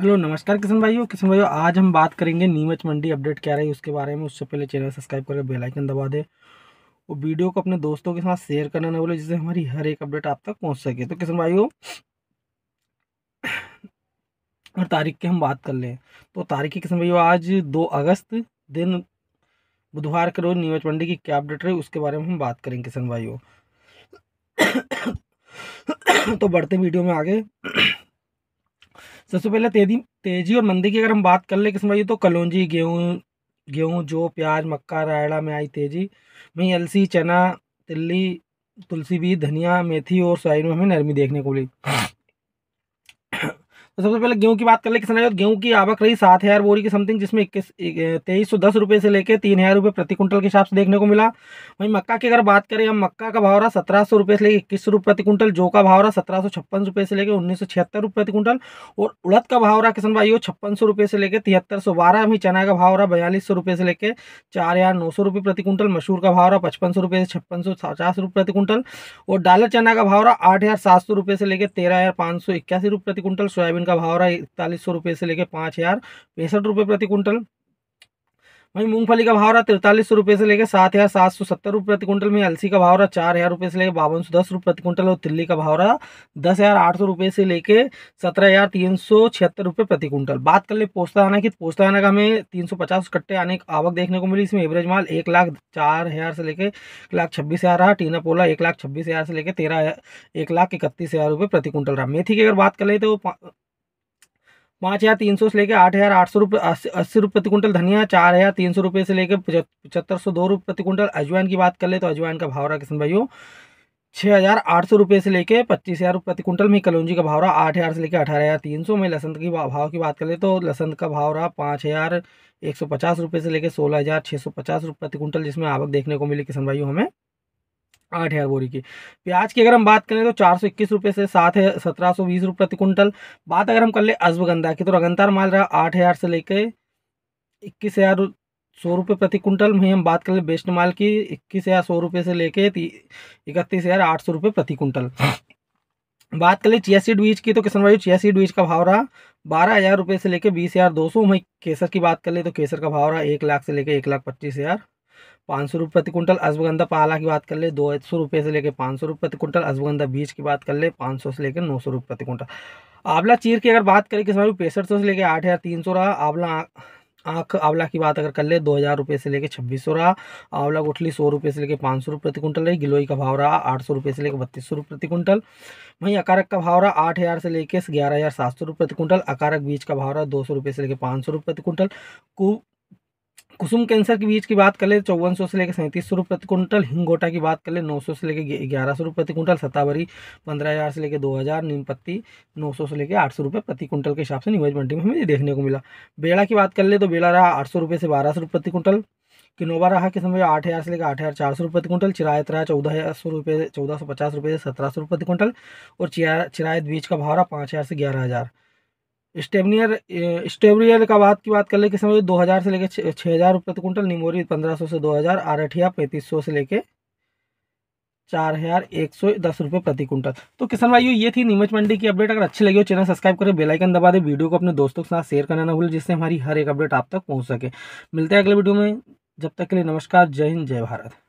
hello नमस्कार किशन भाइयों किशन भाइयों आज हम बात करेंगे नीमच मंडी अपडेट क्या रही है उसके बारे में उससे पहले चैनल सब्सक्राइब करके बेल आइकन दबा दें और वीडियो को अपने दोस्तों के साथ शेयर करना ना बोले जिससे हमारी हर एक अपडेट आप तक पहुंच सके तो किशन भाइयों और तारीख की हम बात कर लें तो तारीख की किशन भाइयों आज दो अगस्त दिन बुधवार के रोज़ नीमच मंडी की क्या अपडेट रही उसके बारे में हम बात करेंगे किशन भाइयों तो बढ़ते वीडियो में आगे सबसे पहले तेजी तेजी और मंदी की अगर हम बात कर ले किस्म भाई तो कलौजी गेहूँ गेहूँ जो प्याज मक्का रायड़ा में आई तेजी वहीं अलसी चना तिल्ली तुलसी बीज धनिया मेथी और सोयाबीन में हमें नरमी देखने को मिली तो सबसे पहले गेहूं की बात कर ले किसान गेहूं की आवक रही सात हज़ार बोरी की समथिंग जिसमें इक्कीस तेईस सौ दस रुपये से लेकर तीन हज़ार रुपये प्रति कुंटल के हिसाब से देखने को मिला वहीं मक्का की अगर बात करें हम मक्का का भाव रहा सत्रह सौ रुपये से लेकर इक्कीस रुपये प्रति कुंटल जो का भाव रहा सत्रह सौ छप्पन रुपये से लेकर उन्नीस सौ छिहत्तर रुपये प्रति कुंटल और उड़द का भाव रहा किसान भाई छप्पन सौ रुपये से लेकर तिहत्तर सौ बारह वहीं चना का भाव रहा बयालीस सौ रुपये से लेकर चार हज़ार नौ सौ रुपये प्रति कुंटल मसूर का भाव रहा पचपन सौ रुपये से छप्पन सौ पचास रुपये प्रति कुंटल और डालर चना का भाव रहा आठ हज़ार सात सौ रुपये से लेकर तेरह हज़ार पाँच सौ इक्यासी रुपये प्रति कुंटल सोयाबीन का का भाव रहा है इकतालीस सौ रुपये से लेकर पाँच हज़ार पैंसठ रुपये प्रति कुंटल वहीं मूंगफली का भाव रहा तिरतालीस सौ रुपये से लेकर सात हज़ार सात सौ सत्तर रुपये प्रति कुंटल में अलसी का भाव रहा चार हज़ार रुपये से लेकर बावन सौ दस रुपये प्रति कुंटल और तिल्ली का भाव रहा दस हज़ार आठ सौ रुपये से लेकर सत्रह हज़ार तीन सौ छिहत्तर रुपये प्रति कुंटल बात कर ले पोस्ता आना की तो पोस्ता आना का हमें तीन सौ पचास कट्टे आने की आवक देखने को मिली इसमें एवरेज माल एक लाख चार हज़ार से लेकर एक लाख छब्बीस हज़ार रहा टीना पोला एक लाख छब्बीस हज़ार से लेकर तेरह एक लाख इकतीस हज़ार रुपये प्रति कुंटल रहा मेथी की अगर बात कर ले तो पाँच हज़ार तीन सौ से लेकर आठ हज़ार आठ सौ रुपये अस्सी रुपये प्रति क्विंटल धनिया चार हज़ार तीन सौ रुपये से लेकर पचहत्तर सौ दो रुपये प्रति क्विंटल अजवाइन की बात कर ले तो अजवाइन का भाव रहा किसान भाइयों छः हज़ार आठ सौ रुपये से लेकर पच्चीस हज़ार प्रति क्विंटल में कलौजी का भाव रहा आठ हज़ार से लेकर अठारह हज़ार तीन सौ में लसंत की भाव की बात कर ले तो लसंत का भाव रहा पाँच हज़ार एक सौ पचास रुपये से लेकर सोलह हज़ार छः सौ पचास रुपये प्रति क्विंटल जिसमें आवक देखने को मिली किसान भाइयों हमें आठ हज़ार बोरी की प्याज की अगर हम बात करें तो चार सौ इक्कीस रुपये से सात है सत्रह सौ बीस रुपये प्रति कुंटल बात अगर हम कर ले अजबगंदा की तो रगनतार माल रहा आठ हज़ार से लेकर इक्कीस हज़ार सौ रुपये प्रति कुंटल में हम बात कर ले बेस्ट माल की इक्कीस हज़ार सौ रुपये से लेके इकतीस हज़ार आठ सौ रुपये प्रति कुंटल बात कर ले चिया सीड बीज की तो किसान भाई चिया सीड बीज का भाव रहा बारह हज़ार रुपये से लेकर बीस हज़ार दो सौ में केसर की बात कर ले तो केसर का भाव रहा एक लाख से लेकर एक लाख पच्चीस हज़ार पाँच सौ रुपये प्रति कुंटल अश्वगंधा पाला की बात कर ले दो सौ रुपये से लेकर पाँच सौ रुपये प्रति कुंटल अश्वगंधा बीज की बात कर ले पाँच सौ से लेकर नौ सौ रुपये प्रति कुंटल आंवला चीर की अगर बात करें कि समय पैंसठ सौ से लेकर आठ हज़ार तीन सौ रहा आंवला आँख आंवला की बात अगर कर ले दो हज़ार रुपये से लेकर छब्बीस सौ रहा आंवला गुठली सौ रुपये से लेकर पाँच सौ रुपये प्रति कुंटल रही गिलोई का भाव रहा आठ सौ रुपये से लेकर बत्तीस सौ रुपये प्रति कुंटल वहीं अकारक का भाव रहा आठ हज़ार से लेकर ग्यारह हज़ार सात सौ रुपये प्रति कुंटल अकारक बीज का भाव रहा दो सौ रुपये से लेकर पाँच सौ रुपये प्रति कुंटल कुसुम कैंसर के बीज की बात कर ले चौवन सौ से लेकर सैंतीस सौ रुपये प्रति क्विंटल हिंगोटा की बात कर ले नौ सौ से लेकर ग्यारह सौ रुपये प्रति क्विंटल सतावरी पंद्रह हज़ार से लेकर दो हज़ार नीम पत्ती नौ सौ से लेकर आठ सौ रुपये प्रति क्विंटल के हिसाब से न्यूज मंडी में हमें ये देखने को मिला बेड़ा की बात कर ले तो बेड़ा रहा आठ सौ रुपये से बारह सौ रुपये प्रति क्विंटल किनोवा रहा किस समय आठ हज़ार से लेकर आठ हज़ार चार सौ रुपये प्रति क्विंटल चिरायत रहा चौदह हज़ार सौ रुपये चौदह सौ पचास रुपये से सत्रह सौ रुपये प्रति क्विंटल और चिरायत बीज का भाव रहा पाँच हज़ार से ग्यारह हज़ार स्टेबनियर स्टेबनियर का बात की बात कर ले कि समझो दो हज़ार से लेकर छः हज़ार रुपये प्रति तो कुंटल निमोरी पंद्रह सौ से दो हज़ार आरठिया पैंतीस सौ से लेके चार हज़ार एक सौ दस रुपये प्रति कुंटल तो किसान भाइयों ये थी नीमच मंडी की अपडेट अगर अच्छी लगी हो चैनल सब्सक्राइब करें बेलाइकन दबा दे वीडियो को अपने दोस्तों के साथ शेयर करना ना भूलें जिससे हमारी हर एक अपडेट आप तक पहुँच सके मिलते हैं अगले वीडियो में जब तक के लिए नमस्कार जय हिंद जय भारत